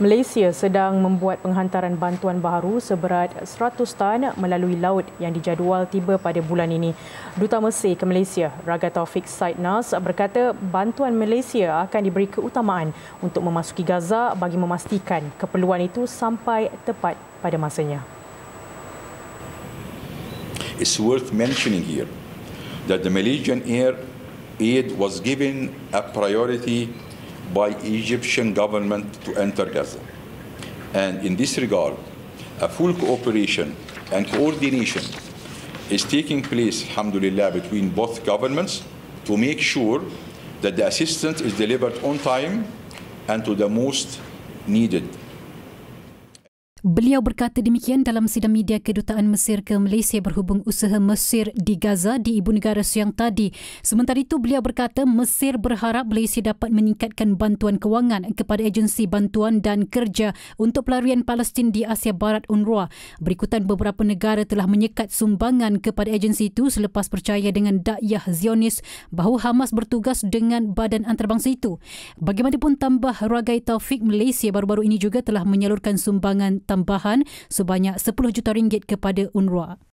Malaysia sedang membuat penghantaran bantuan baru seberat 100 tan melalui laut yang dijadual tiba pada bulan ini. Duta Mesir ke Malaysia, Raga Taufik Said Nas berkata bantuan Malaysia akan diberi keutamaan untuk memasuki Gaza bagi memastikan keperluan itu sampai tepat pada masanya. It's worth mentioning here that the Malaysian air aid was given a priority by Egyptian government to enter Gaza. And in this regard, a full cooperation and coordination is taking place, alhamdulillah, between both governments to make sure that the assistance is delivered on time and to the most needed Beliau berkata demikian dalam sidang media kedutaan Mesir ke Malaysia berhubung usaha Mesir di Gaza di ibu negara siang tadi. Sementara itu beliau berkata Mesir berharap Malaysia dapat meningkatkan bantuan kewangan kepada agensi bantuan dan kerja untuk pelarian Palestin di Asia Barat UNRWA. Berikutan beberapa negara telah menyekat sumbangan kepada agensi itu selepas percaya dengan dakyah Zionis bahawa Hamas bertugas dengan badan antarabangsa itu. Bagaimanapun tambah Ragai Taufik Malaysia baru-baru ini juga telah menyalurkan sumbangan tambahan sebanyak 10 juta ringgit kepada UNRWA.